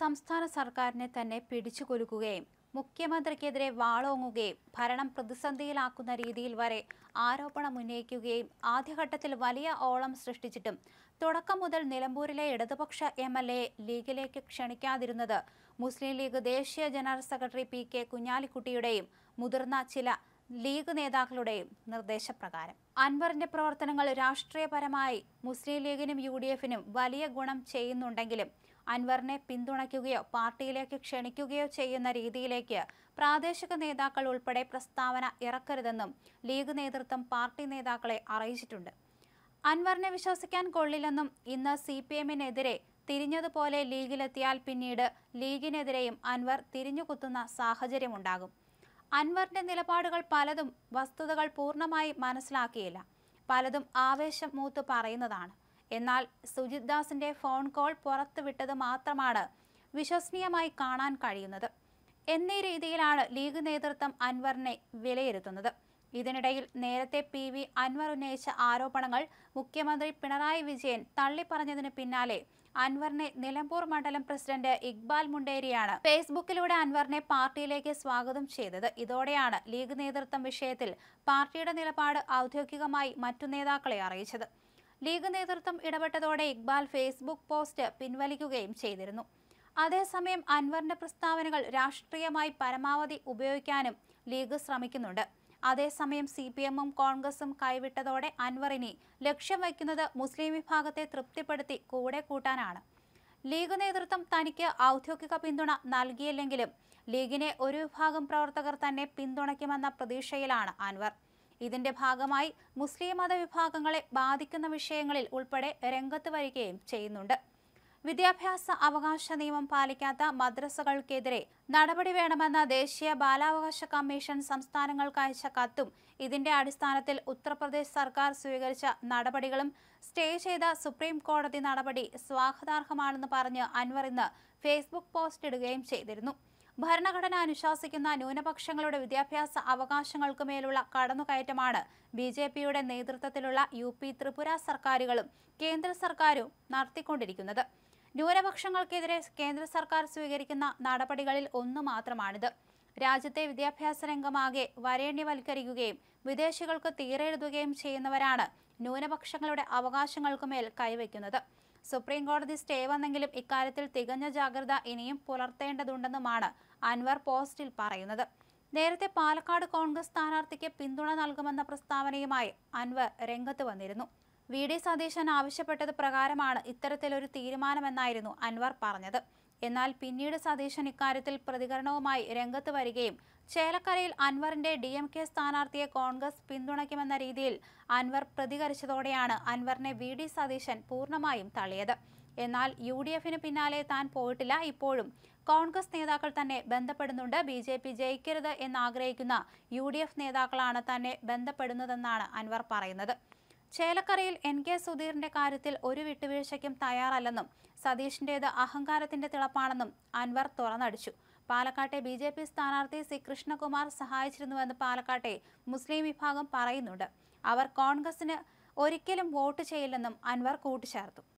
സംസ്ഥാന സർക്കാരിനെ തന്നെ പിടിച്ചുകൊലുക്കുകയും മുഖ്യമന്ത്രിക്കെതിരെ വാളോങ്ങുകയും ഭരണം പ്രതിസന്ധിയിലാക്കുന്ന രീതിയിൽ വരെ ആരോപണം ഉന്നയിക്കുകയും ആദ്യഘട്ടത്തിൽ വലിയ ഓളം സൃഷ്ടിച്ചിട്ടും തുടക്കം മുതൽ നിലമ്പൂരിലെ ഇടതുപക്ഷ എം എൽ എ ലീഗിലേക്ക് ക്ഷണിക്കാതിരുന്നത് മുസ്ലിം ലീഗ് ദേശീയ ജനറൽ സെക്രട്ടറി പി കെ കുഞ്ഞാലിക്കുട്ടിയുടെയും മുതിർന്ന ചില ലീഗ് നേതാക്കളുടെയും നിർദ്ദേശപ്രകാരം അൻവറിന്റെ പ്രവർത്തനങ്ങൾ രാഷ്ട്രീയപരമായി മുസ്ലിം ലീഗിനും യു വലിയ ഗുണം ചെയ്യുന്നുണ്ടെങ്കിലും അൻവറിനെ പിന്തുണയ്ക്കുകയോ പാർട്ടിയിലേക്ക് ക്ഷണിക്കുകയോ ചെയ്യുന്ന രീതിയിലേക്ക് പ്രാദേശിക നേതാക്കൾ ഉൾപ്പെടെ പ്രസ്താവന ഇറക്കരുതെന്നും ലീഗ് നേതൃത്വം പാർട്ടി നേതാക്കളെ അറിയിച്ചിട്ടുണ്ട് അൻവറിനെ വിശ്വസിക്കാൻ കൊള്ളില്ലെന്നും ഇന്ന് സി പി എമ്മിനെതിരെ തിരിഞ്ഞതുപോലെ ലീഗിലെത്തിയാൽ പിന്നീട് ലീഗിനെതിരെയും അൻവർ തിരിഞ്ഞുകുത്തുന്ന സാഹചര്യമുണ്ടാകും അൻവറിന്റെ നിലപാടുകൾ പലതും വസ്തുതകൾ പൂർണ്ണമായി മനസ്സിലാക്കിയില്ല പലതും ആവേശം മൂത്ത് പറയുന്നതാണ് എന്നാൽ സുജിത് ദാസിന്റെ ഫോൺ കോൾ പുറത്തുവിട്ടത് മാത്രമാണ് വിശ്വസനീയമായി കാണാൻ കഴിയുന്നത് എന്നീ രീതിയിലാണ് ലീഗ് നേതൃത്വം അൻവറിനെ വിലയിരുത്തുന്നത് ഇതിനിടയിൽ നേരത്തെ പി വി അൻവർ ഉന്നയിച്ച ആരോപണങ്ങൾ മുഖ്യമന്ത്രി പിണറായി വിജയൻ തള്ളിപ്പറഞ്ഞതിന് പിന്നാലെ അൻവറിനെ നിലമ്പൂർ മണ്ഡലം പ്രസിഡന്റ് ഇക്ബാൽ മുണ്ടേരിയാണ് ഫേസ്ബുക്കിലൂടെ അൻവറിനെ പാർട്ടിയിലേക്ക് സ്വാഗതം ചെയ്തത് ഇതോടെയാണ് ലീഗ് നേതൃത്വം വിഷയത്തിൽ പാർട്ടിയുടെ നിലപാട് ഔദ്യോഗികമായി മറ്റു നേതാക്കളെ അറിയിച്ചത് ലീഗ് നേതൃത്വം ഇടപെട്ടതോടെ ഇക്ബാൽ ഫേസ്ബുക്ക് പോസ്റ്റ് പിൻവലിക്കുകയും ചെയ്തിരുന്നു അതേസമയം അൻവറിന്റെ പ്രസ്താവനകൾ രാഷ്ട്രീയമായി പരമാവധി ഉപയോഗിക്കാനും ലീഗ് ശ്രമിക്കുന്നുണ്ട് അതേസമയം സി പി എമ്മും കോൺഗ്രസും കൈവിട്ടതോടെ അൻവറിനെ ലക്ഷ്യം വയ്ക്കുന്നത് മുസ്ലിം വിഭാഗത്തെ തൃപ്തിപ്പെടുത്തി കൂടെ കൂട്ടാനാണ് ലീഗ് നേതൃത്വം തനിക്ക് ഔദ്യോഗിക പിന്തുണ നൽകിയില്ലെങ്കിലും ലീഗിനെ ഒരു വിഭാഗം പ്രവർത്തകർ തന്നെ പിന്തുണയ്ക്കുമെന്ന പ്രതീക്ഷയിലാണ് അൻവർ ഇതിന്റെ ഭാഗമായി മുസ്ലിം മത വിഭാഗങ്ങളെ ബാധിക്കുന്ന വിഷയങ്ങളിൽ ഉൾപ്പെടെ രംഗത്ത് വരികയും ചെയ്യുന്നുണ്ട് വിദ്യാഭ്യാസ അവകാശ നിയമം പാലിക്കാത്ത മദ്രസകൾക്കെതിരെ നടപടി വേണമെന്ന ദേശീയ ബാലാവകാശ കമ്മീഷൻ സംസ്ഥാനങ്ങൾക്ക് അയച്ച കത്തും ഇതിന്റെ അടിസ്ഥാനത്തിൽ ഉത്തർപ്രദേശ് സർക്കാർ സ്വീകരിച്ച നടപടികളും സ്റ്റേ ചെയ്ത സുപ്രീം കോടതി നടപടി സ്വാഗതാർഹമാണെന്ന് പറഞ്ഞ് അൻവർ ഇന്ന് ഫേസ്ബുക്ക് പോസ്റ്റ് ഇടുകയും ചെയ്തിരുന്നു ഭരണഘടന അനുശാസിക്കുന്ന ന്യൂനപക്ഷങ്ങളുടെ വിദ്യാഭ്യാസ അവകാശങ്ങൾക്കുമേലുള്ള കടന്നുകയറ്റമാണ് ബി ജെ പിയുടെ നേതൃത്വത്തിലുള്ള യു പി ത്രിപുര സർക്കാരുകളും കേന്ദ്ര സർക്കാരും നടത്തിക്കൊണ്ടിരിക്കുന്നത് ന്യൂനപക്ഷങ്ങൾക്കെതിരെ കേന്ദ്ര സർക്കാർ സ്വീകരിക്കുന്ന നടപടികളിൽ ഒന്ന് മാത്രമാണിത് രാജ്യത്തെ വിദ്യാഭ്യാസ രംഗമാകെ വരേണ്യവൽക്കരിക്കുകയും വിദേശികൾക്ക് തീരെഴുതുകയും ചെയ്യുന്നവരാണ് ന്യൂനപക്ഷങ്ങളുടെ അവകാശങ്ങൾക്കുമേൽ കൈവയ്ക്കുന്നത് സുപ്രീം കോടതി സ്റ്റേ വന്നെങ്കിലും ഇക്കാര്യത്തിൽ തികഞ്ഞ ജാഗ്രത ഇനിയും പുലർത്തേണ്ടതുണ്ടെന്നുമാണ് അൻവർ പോസ്റ്റിൽ പറയുന്നത് നേരത്തെ പാലക്കാട് കോൺഗ്രസ് സ്ഥാനാർത്ഥിക്ക് പിന്തുണ നൽകുമെന്ന പ്രസ്താവനയുമായി അൻവർ രംഗത്ത് വന്നിരുന്നു വി ഡി സതീശൻ ആവശ്യപ്പെട്ടത് പ്രകാരമാണ് ഇത്തരത്തിലൊരു തീരുമാനമെന്നായിരുന്നു അൻവർ പറഞ്ഞത് എന്നാൽ പിന്നീട് സതീശൻ ഇക്കാര്യത്തിൽ പ്രതികരണവുമായി രംഗത്ത് വരികയും ചേലക്കരയിൽ അൻവറിന്റെ ഡി എം കെ സ്ഥാനാർത്ഥിയെ കോൺഗ്രസ് പിന്തുണയ്ക്കുമെന്ന രീതിയിൽ അൻവർ പ്രതികരിച്ചതോടെയാണ് അൻവറിനെ വി ഡി സതീശൻ പൂർണ്ണമായും തള്ളിയത് എന്നാൽ യു ഡി എഫിന് പിന്നാലെ താൻ പോയിട്ടില്ല ഇപ്പോഴും കോൺഗ്രസ് നേതാക്കൾ തന്നെ ബന്ധപ്പെടുന്നുണ്ട് ബി ജെ പി ജയിക്കരുത് എന്നാഗ്രഹിക്കുന്ന യു ഡി എഫ് നേതാക്കളാണ് തന്നെ ബന്ധപ്പെടുന്നതെന്നാണ് അൻവർ പറയുന്നത് ചേലക്കരയിൽ എൻ കെ സുധീറിന്റെ കാര്യത്തിൽ ഒരു വിട്ടുവീഴ്ചയ്ക്കും തയ്യാറല്ലെന്നും സതീഷിന്റേത് അഹങ്കാരത്തിന്റെ തിളപ്പാണെന്നും അൻവർ തുറന്നടിച്ചു പാലക്കാട്ടെ ബി ജെ പി സ്ഥാനാർത്ഥി സി കൃഷ്ണകുമാർ സഹായിച്ചിരുന്നുവെന്ന് പാലക്കാട്ടെ മുസ്ലിം വിഭാഗം പറയുന്നുണ്ട് അവർ കോൺഗ്രസിന് ഒരിക്കലും വോട്ട് ചെയ്യില്ലെന്നും അൻവർ കൂട്ടിച്ചേർത്തു